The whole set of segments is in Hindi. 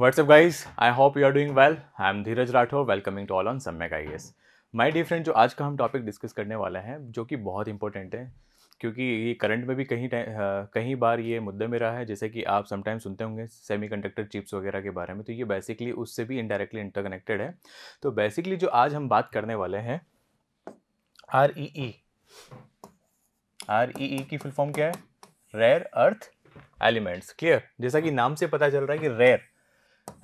WhatsApp up I hope you are doing well I am Dheeraj Dheeraj welcoming to all on on I S my D friend जो आज का हम टॉपिक डिस्कस करने वाले हैं जो कि बहुत इंपॉर्टेंट है क्योंकि ये करंट में भी कहीं कहीं बार ये मुद्दे में रहा है जैसे कि आप समटाइम्स सुनते होंगे सेमी कंडक्टर चिप्स वगैरह के बारे में तो ये बेसिकली उससे भी इनडायरेक्टली इंटरकनेक्टेड है तो बेसिकली जो आज हम बात करने वाले हैं R E E R E ई की फुल फॉर्म क्या है रेयर अर्थ एलिमेंट्स क्लियर जैसा कि नाम से पता चल रहा है कि रेयर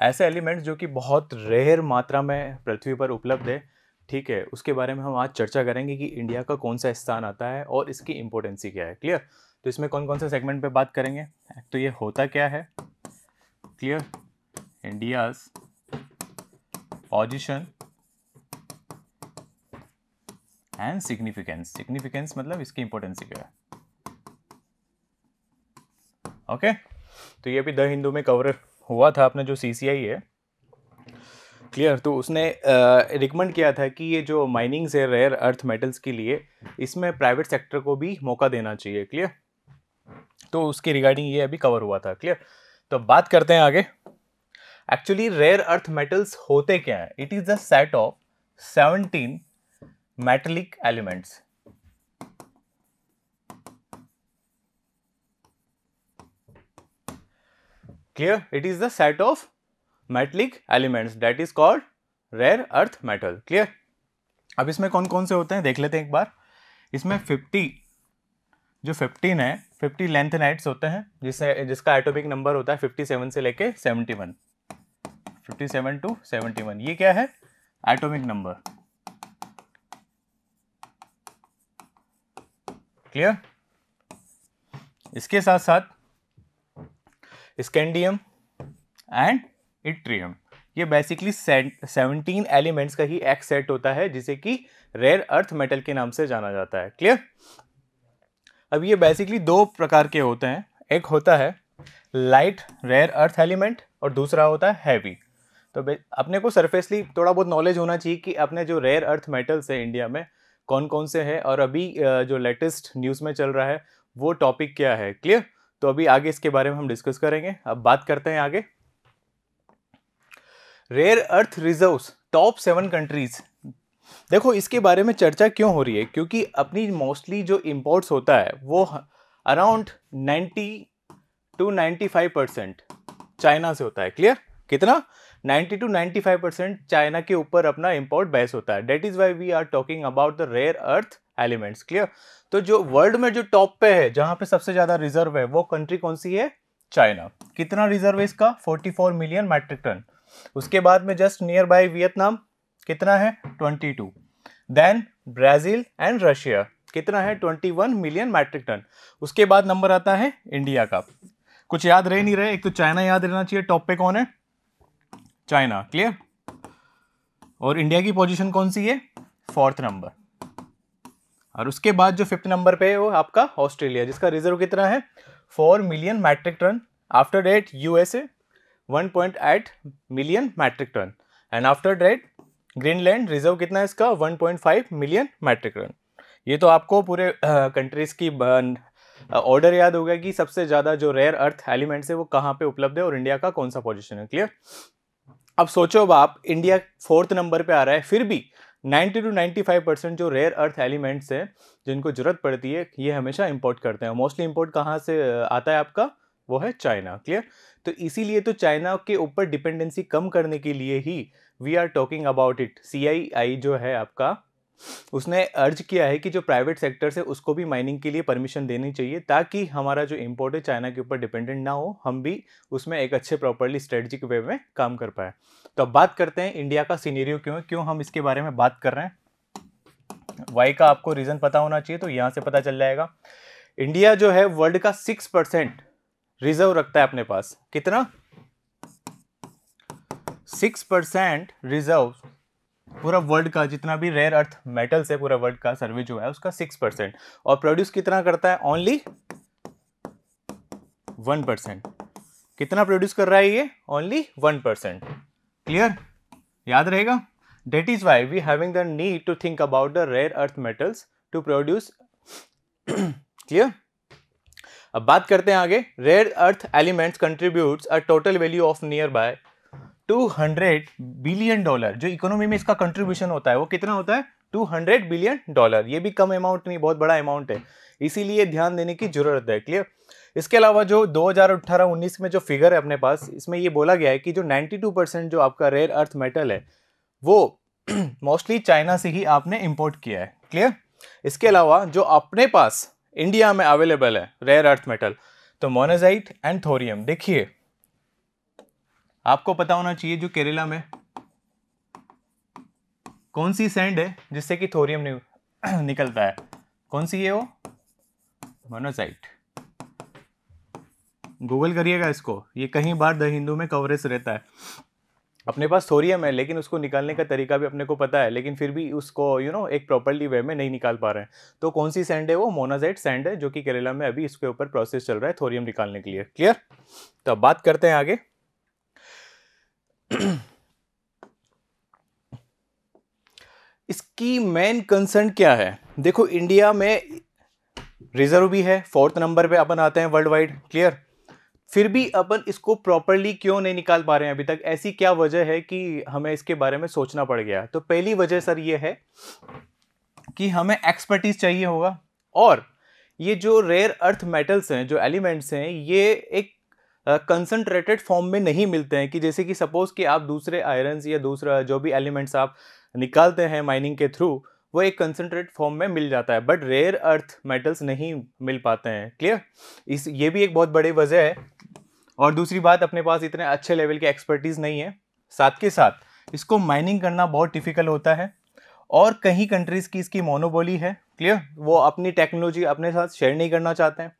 ऐसे एलिमेंट्स जो कि बहुत रेयर मात्रा में पृथ्वी पर उपलब्ध है ठीक है उसके बारे में हम आज चर्चा करेंगे कि इंडिया का कौन सा स्थान आता है और इसकी इम्पोर्टेंसी क्या है क्लियर तो इसमें कौन कौन से सेगमेंट पे बात करेंगे तो ये होता क्या है clear India's position and significance significance मतलब इसकी इंपोर्टेंसी क्या है ओके okay? तो ये भी द हिंदू में कवर हुआ था अपने जो सी सी आई है क्लियर तो उसने रिकमेंड किया था कि ये जो माइनिंग्स है रेयर अर्थ मेटल्स के लिए इसमें प्राइवेट सेक्टर को भी मौका देना चाहिए क्लियर तो उसके रिगार्डिंग ये अभी कवर हुआ था क्लियर तो बात करते हैं आगे एक्चुअली रेयर अर्थ मेटल्स होते क्या हैं it is the set of seventeen metallic elements clear it is the set of metallic elements that is called rare earth metal clear अब इसमें कौन कौन से होते हैं देख लेते हैं एक बार इसमें 50 जो 15 है 50 लेंथ नाइट्स होते हैं जिससे जिसका एटोमिक नंबर होता है 57 से लेके 71 57 टू वन ये क्या है एटोमिक नंबर क्लियर इसके साथ साथ स्कैंडियम एंड इट्रियम ये बेसिकली सेवनटीन एलिमेंट्स का ही एक सेट होता है जिसे कि रेयर अर्थ मेटल के नाम से जाना जाता है क्लियर अब ये बेसिकली दो प्रकार के होते हैं एक होता है लाइट रेयर अर्थ एलिमेंट और दूसरा होता है हैवी तो अपने को सरफेसली थोड़ा बहुत नॉलेज होना चाहिए कि अपने जो रेयर अर्थ मेटल्स है इंडिया में कौन कौन से हैं और अभी जो लेटेस्ट न्यूज़ में चल रहा है वो टॉपिक क्या है क्लियर तो अभी आगे इसके बारे में हम डिस्कस करेंगे अब बात करते हैं आगे rare earth reserves top seven countries देखो इसके बारे में चर्चा क्यों हो रही है क्योंकि अपनी मोस्टली जो इम्पोर्ट्स होता है वो अराउंड 90 टू 95 परसेंट चाइना से होता है क्लियर कितना 90 टू 95 परसेंट चाइना के ऊपर अपना इम्पोर्ट बेस होता है that is why we are talking about the rare earth elements clear तो जो वर्ल्ड में जो टॉप पे है जहां पे सबसे ज़्यादा रिजर्व है वो कंट्री कौन सी है चाइना कितना रिजर्व है इसका 44 मिलियन मैट्रिक टन उसके बाद में जस्ट नियर बाय वियतनाम कितना है 22 देन ब्राज़ील एंड रशिया कितना है 21 मिलियन मैट्रिक टन उसके बाद नंबर आता है इंडिया का कुछ याद रह नहीं रहे एक तो चाइना याद रहना चाहिए टॉप पे कौन है चाइना क्लियर और इंडिया की पोजिशन कौन सी है फोर्थ नंबर और उसके बाद जो फिफ्थ नंबर पे है वो आपका ऑस्ट्रेलिया जिसका रिजर्व कितना है four million metric ton after that USA one point eight million metric ton and after that Greenland reserve कितना है इसका one point five million metric ton ये तो आपको पूरे कंट्रीज़ की ऑर्डर याद हो गया कि सबसे ज़्यादा जो रेयर अर्थ एलिमेंट्स है वो कहाँ पे उपलब्ध है और इंडिया का कौन सा पोजीशन है क्लियर अब सोचो अब आप इंडिया फोर्थ नंबर पे आ रहा है फिर भी 90 टू 95 परसेंट जो रेयर अर्थ एलिमेंट्स हैं जिनको ज़रूरत पड़ती है ये हमेशा इम्पोर्ट करते हैं मोस्टली इम्पोर्ट कहाँ से आता है आपका वो है चाइना क्लियर तो इसीलिए तो चाइना के ऊपर डिपेंडेंसी कम करने के लिए ही we are talking about it सी जो है आपका उसने अर्ज किया है कि जो प्राइवेट सेक्टर से उसको भी माइनिंग के लिए परमिशन देनी चाहिए ताकि हमारा जो इम्पोर्ट है चाइना के ऊपर डिपेंडेंट ना हो हम भी उसमें एक अच्छे प्रॉपरली स्ट्रेटजिक वे में काम कर पाए तो अब बात करते हैं इंडिया का सीनेरियो क्यों क्यों हम इसके बारे में बात कर रहे हैं वाई का आपको रीज़न पता होना चाहिए तो यहाँ से पता चल जाएगा इंडिया जो है वर्ल्ड का सिक्स परसेंट रिजर्व रखता है अपने पास कितना सिक्स परसेंट रिजर्व पूरा वर्ल्ड का जितना भी रेयर अर्थ मेटल्स है पूरा वर्ल्ड का सर्वे जो है उसका सिक्स परसेंट और प्रोड्यूस कितना करता है ओनली वन परसेंट कितना प्रोड्यूस कर रहा है ये ओनली वन परसेंट क्लियर याद रहेगा that is why we having the need to think about the rare earth metals to produce clear अब बात करते हैं आगे rare earth elements contribute a total value of nearby 200 billion dollar जो इकोनॉमी में इसका कंट्रीब्यूशन होता है वो कितना होता है 200 बिलियन डॉलर ये भी कम अमाउंट नहीं बहुत बड़ा अमाउंट है इसीलिए ध्यान देने की जरूरत है क्लियर इसके अलावा जो 2018-19 में जो फिगर है अपने पास इसमें ये बोला गया है कि जो 92 परसेंट जो आपका रेयर अर्थ मेटल है वो मोस्टली चाइना से ही आपने इम्पोर्ट किया है क्लियर इसके अलावा जो अपने पास इंडिया में अवेलेबल है रेयर अर्थ मेटल तो मोनाजाइट एंड थोरियम देखिए आपको पता होना चाहिए जो केरला में कौन सी सैंड है जिससे कि थोरियम नि निकलता है कौन सी है वो मोनोसाइट गूगल करिएगा इसको ये कहीं बार द हिंदू में कवरेज रहता है अपने पास थोरियम है लेकिन उसको निकालने का तरीका भी अपने को पता है लेकिन फिर भी उसको यू you नो know, एक प्रॉपरली वे में नहीं निकाल पा रहे हैं तो कौन सी सैंड है वो मोनाजाइट सैंड है जो कि केरला में अभी इसके ऊपर प्रोसेस चल रहा है थोरियम निकालने के लिए क्लियर तो अब बात करते हैं आगे इसकी मेन कंसर्न क्या है देखो इंडिया में रिजर्व भी है फोर्थ नंबर पे अपन आते हैं वर्ल्ड वाइड क्लियर फिर भी अपन इसको प्रॉपरली क्यों नहीं निकाल पा रहे हैं अभी तक ऐसी क्या वजह है कि हमें इसके बारे में सोचना पड़ गया तो पहली वजह सर ये है कि हमें एक्सपर्टीज चाहिए होगा और ये जो रेयर अर्थ मेटल्स हैं जो एलिमेंट्स हैं ये एक कंसनट्रेटेड फॉर्म में नहीं मिलते हैं कि जैसे कि सपोज़ कि आप दूसरे आयरन्स या दूसरा जो भी एलिमेंट्स आप निकालते हैं माइनिंग के थ्रू वो एक कंसनट्रेट फॉर्म में मिल जाता है बट रेयर अर्थ मेटल्स नहीं मिल पाते हैं क्लियर इस ये भी एक बहुत बड़ी वजह है और दूसरी बात अपने पास इतने अच्छे लेवल के एक्सपर्टीज़ नहीं है साथ के साथ इसको माइनिंग करना बहुत डिफ़िकल्ट होता है और कहीं कंट्रीज़ की इसकी मोनोबोली है क्लियर वो अपनी टेक्नोलॉजी अपने साथ शेयर नहीं करना चाहते हैं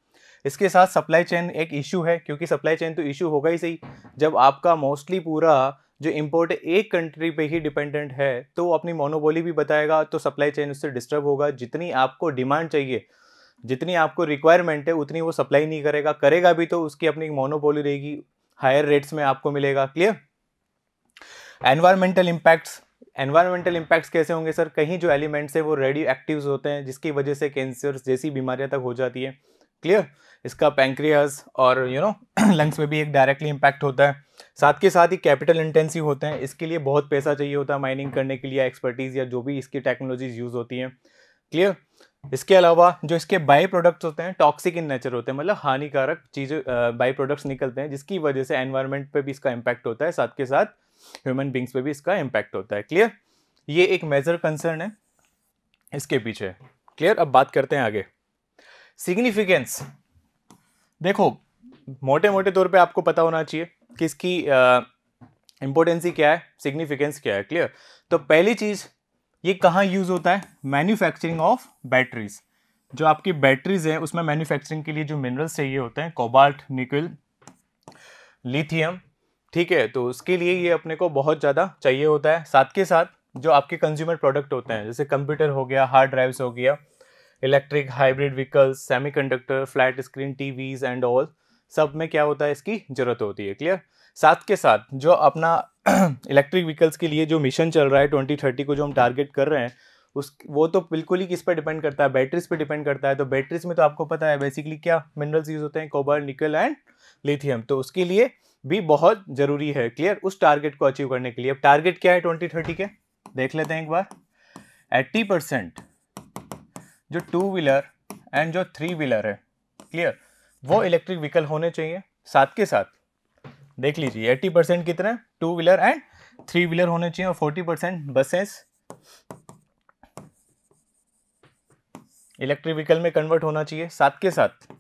इसके साथ सप्लाई चेन एक इशू है क्योंकि सप्लाई चेन तो इशू होगा ही सही जब आपका मोस्टली पूरा जो इम्पोर्ट एक कंट्री पे ही डिपेंडेंट है तो वो अपनी मोनोबोली भी बताएगा तो सप्लाई चेन उससे डिस्टर्ब होगा जितनी आपको डिमांड चाहिए जितनी आपको रिक्वायरमेंट है उतनी वो सप्लाई नहीं करेगा करेगा भी तो उसकी अपनी मोनोपोली रहेगी हायर रेट्स में आपको मिलेगा clear environmental impacts environmental impacts कैसे होंगे सर कहीं जो एलिमेंट्स है वो रेडियो एक्टिव होते हैं जिसकी वजह से कैंसर जैसी बीमारियां तक हो जाती है क्लियर इसका पैंक्रियाज और यू नो लंग्स में भी एक डायरेक्टली इम्पैक्ट होता है साथ के साथ ही कैपिटल इंटेंसिव होते हैं इसके लिए बहुत पैसा चाहिए होता है माइनिंग करने के लिए एक्सपर्टीज़ या जो भी इसकी टेक्नोलॉजीज यूज़ होती हैं क्लियर इसके अलावा जो इसके बाई प्रोडक्ट्स होते हैं टॉक्सिक इन नेचर होते हैं मतलब हानिकारक चीज़ें बाई प्रोडक्ट्स निकलते हैं जिसकी वजह से एनवायरमेंट पे भी इसका इम्पैक्ट होता है साथ के साथ ह्यूमन बींग्स पे भी इसका इम्पैक्ट होता है क्लियर ये एक मेजर कंसर्न है इसके पीछे क्लियर अब बात करते हैं आगे सिग्निफिकेंस देखो मोटे मोटे तौर पे आपको पता होना चाहिए कि इसकी इम्पोर्टेंसी क्या है सिग्निफिकेंस क्या है क्लियर तो पहली चीज़ ये कहाँ यूज़ होता है मैन्युफैक्चरिंग ऑफ बैटरीज जो आपकी बैटरीज हैं उसमें मैन्युफैक्चरिंग के लिए जो मिनरल्स चाहिए होते हैं कोबाल्ट निकल लिथियम ठीक है तो उसके लिए ये अपने को बहुत ज़्यादा चाहिए होता है साथ के साथ जो आपके कंज्यूमर प्रोडक्ट होते हैं जैसे कंप्यूटर हो गया हार्ड ड्राइव्स हो गया electric hybrid vehicles semiconductor flat screen TVs and all सब में क्या होता है इसकी ज़रूरत होती है क्लियर साथ के साथ जो अपना इलेक्ट्रिक व्हीकल्स के लिए जो मिशन चल रहा है ट्वेंटी थर्टी को जो हम टारगेट कर रहे हैं उस वो तो बिल्कुल ही किस पर डिपेंड करता है बैटरीज पे डिपेंड करता है तो बैटरीज में तो आपको पता है बेसिकली क्या मिनरल्स यूज़ होते हैं कोबर निकल एंड लिथियम तो उसके लिए भी बहुत ज़रूरी है क्लियर उस टारगेट को अचीव करने के लिए अब टारगेट क्या है ट्वेंटी थर्टी के देख लेते हैं एक बार एट्टी परसेंट जो टू व्हीलर एंड जो थ्री व्हीलर है क्लियर वो इलेक्ट्रिक व्हीकल होने चाहिए साथ के साथ देख लीजिए एट्टी परसेंट कितना two wheeler and three wheeler होने चाहिए और forty percent buses electric vehicle में कन्वर्ट होना चाहिए साथ के साथ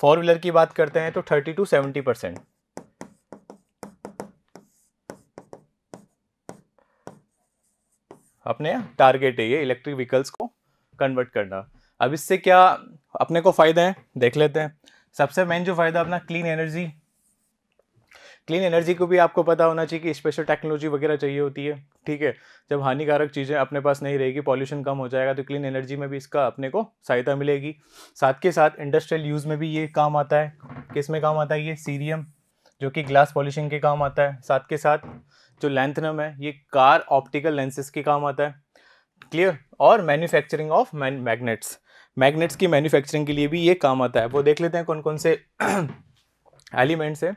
फोर व्हीलर की बात करते हैं तो थर्टी टू सेवेंटी परसेंट अपने टारगेट है ये इलेक्ट्रिक व्हीकल्स को कन्वर्ट करना अब इससे क्या अपने को फ़ायदा है देख लेते हैं सबसे मेन जो फ़ायदा अपना क्लीन एनर्जी क्लीन एनर्जी को भी आपको पता होना चाहिए कि स्पेशल टेक्नोलॉजी वगैरह चाहिए होती है ठीक है जब हानिकारक चीज़ें अपने पास नहीं रहेगी पॉल्यूशन कम हो जाएगा तो क्लीन एनर्जी में भी इसका अपने को सहायता मिलेगी साथ के साथ इंडस्ट्रियल यूज़ में भी ये काम आता है किस में काम आता है ये सीरियम जो कि ग्लास पॉलिशिंग के काम आता है साथ के साथ जो लेंथनम है ये कार ऑप्टिकल लेंसेज के काम आता है क्लियर और मैन्युफैक्चरिंग ऑफ मैग्नेट्स मैग्नेट्स की मैन्युफैक्चरिंग के लिए भी ये काम आता है वो देख लेते हैं कौन कौन से एलिमेंट्स हैं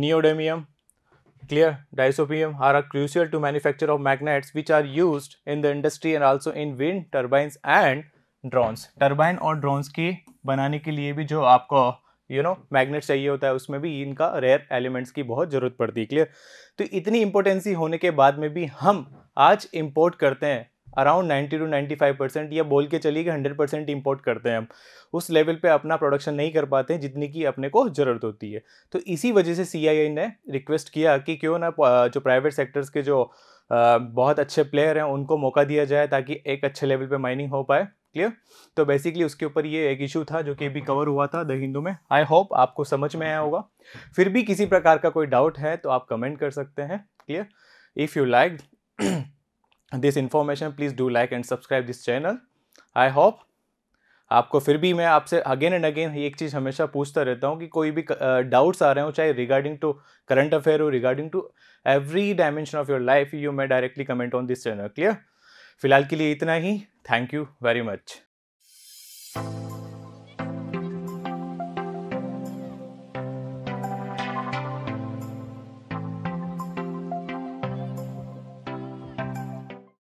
neodymium clear dysprosium are are crucial to manufacture of magnets which are use in the industry and also in wind turbine and drones turbine और ड्रोन्स की बनाने के लिए भी जो आपको यू नो मैग्नेट चाहिए होता है उसमें भी इनका रेयर एलिमेंट्स की बहुत ज़रूरत पड़ती है क्लियर तो इतनी इंपोर्टेंसी होने के बाद में भी हम आज इम्पोर्ट करते हैं अराउंड 90 टू 95 परसेंट या बोल के चलिए कि 100 परसेंट इम्पोर्ट करते हैं हम उस लेवल पे अपना प्रोडक्शन नहीं कर पाते हैं जितनी की अपने को ज़रूरत होती है तो इसी वजह से सी ने रिक्वेस्ट किया कि क्यों ना जो प्राइवेट सेक्टर्स के जो बहुत अच्छे प्लेयर हैं उनको मौका दिया जाए ताकि एक अच्छे लेवल पर माइनिंग हो पाए क्लियर तो बेसिकली उसके ऊपर ये एक इशू था जो कि अभी कवर हुआ था द हिंदू में आई होप आपको समझ में आया होगा फिर भी किसी प्रकार का कोई डाउट है तो आप कमेंट कर सकते हैं clear if you like this information please do like and subscribe this channel I hope आपको फिर भी मैं आपसे अगेन एंड अगेन एक चीज़ हमेशा पूछता रहता हूँ कि कोई भी डाउट्स आ रहे हो चाहे रिगार्डिंग टू करंट अफेयर हो regarding to every dimension of your life you may directly comment on this channel clear फिलहाल के लिए इतना ही थैंक यू वेरी मच